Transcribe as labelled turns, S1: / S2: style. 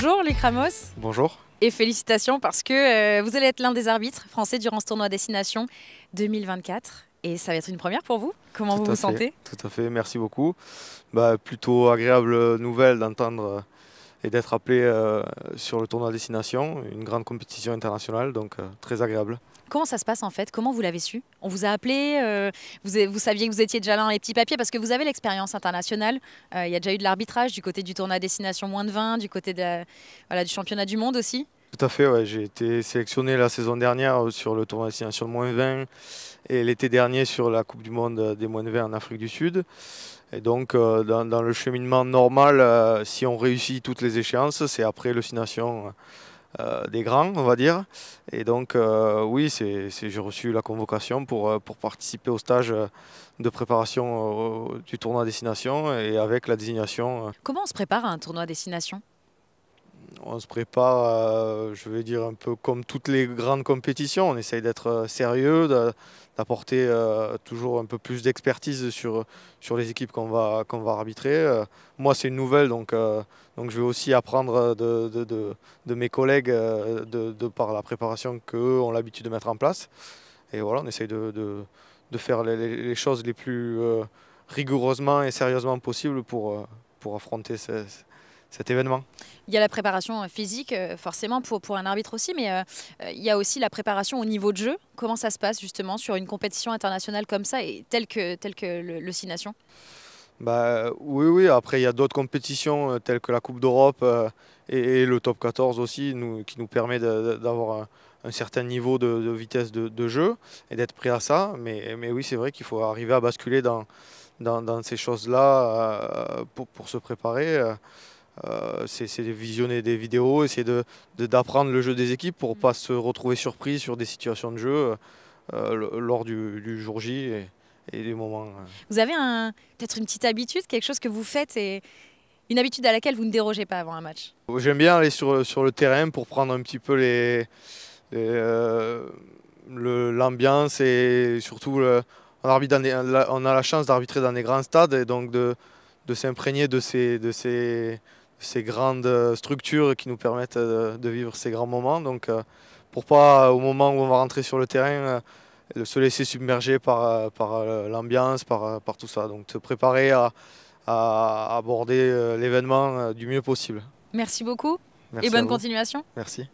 S1: Bonjour les Cramos. Bonjour. Et félicitations parce que euh, vous allez être l'un des arbitres français durant ce tournoi Destination 2024. Et ça va être une première pour vous Comment vous vous sentez
S2: Tout à fait, merci beaucoup. Bah, plutôt agréable nouvelle d'entendre et d'être appelé euh, sur le tournoi Destination, une grande compétition internationale, donc euh, très agréable.
S1: Comment ça se passe en fait Comment vous l'avez su On vous a appelé, euh, vous, saviez que vous étiez déjà là dans les petits papiers parce que vous avez l'expérience internationale. Il y a déjà eu de l'arbitrage du côté du tournoi Destination moins de 20, du côté de, voilà, du championnat du monde aussi.
S2: Tout à fait, j'ai été sélectionné la saison dernière euh, sur le tournoi destination moins 20 et l'été dernier sur la Coupe du Monde euh, des moins 20 en Afrique du Sud. Et donc, euh, dans, le cheminement normal, si on réussit toutes les échéances, c'est après le des grands, on va dire. Et donc, oui, j'ai reçu la convocation pour, pour participer au stage de préparation du tournoi destination et avec la désignation.
S1: Comment on se prépare à un tournoi destination
S2: on se prépare, euh, je vais dire, un peu comme toutes les grandes compétitions. On essaye d'être euh, sérieux, d'apporter euh, toujours un peu plus d'expertise sur, sur les équipes qu'on va, va arbitrer. moi, c'est une nouvelle, donc, donc je vais aussi apprendre de, mes collègues de, par la préparation qu'eux ont l'habitude de mettre en place. Et voilà, on essaye de, faire les, choses les plus rigoureusement et sérieusement possible pour, pour affronter ces cet événement
S1: Il y a la préparation physique, euh, forcément, pour, pour un arbitre aussi, mais euh, euh, il y a aussi la préparation au niveau de jeu. Comment ça se passe, justement, sur une compétition internationale comme ça, et telle que, telle que le, Nations
S2: bah, oui, oui, après il y a d'autres compétitions telles que la Coupe d'Europe et, le Top 14 aussi qui nous permet d'avoir un, certain niveau de, vitesse de, jeu et d'être prêt à ça. Mais, mais oui, c'est vrai qu'il faut arriver à basculer dans, dans, ces choses-là pour, se préparer. Euh, c'est c'est visionner des vidéos, essayer d'apprendre de, le jeu des équipes pour ne mm. pas se retrouver surpris sur des situations de jeu euh, lors du, jour J et, des moments. Euh.
S1: Vous avez un, peut-être une petite habitude, quelque chose que vous faites et une habitude à laquelle vous ne dérogez pas avant un match
S2: J'aime bien aller sur, sur, le terrain pour prendre un petit peu les, l'ambiance et surtout on, a la chance d'arbitrer dans des grands stades et donc de, de s'imprégner de ces, de ces, ces grandes euh, structures qui nous permettent euh, de, vivre ces grands moments. Donc, euh, pour pas, au moment où on va rentrer sur le terrain, se laisser submerger par, l'ambiance, par, tout ça. Donc, te préparer à, aborder l'événement du mieux possible.
S1: Merci beaucoup
S2: et bonne continuation. Merci.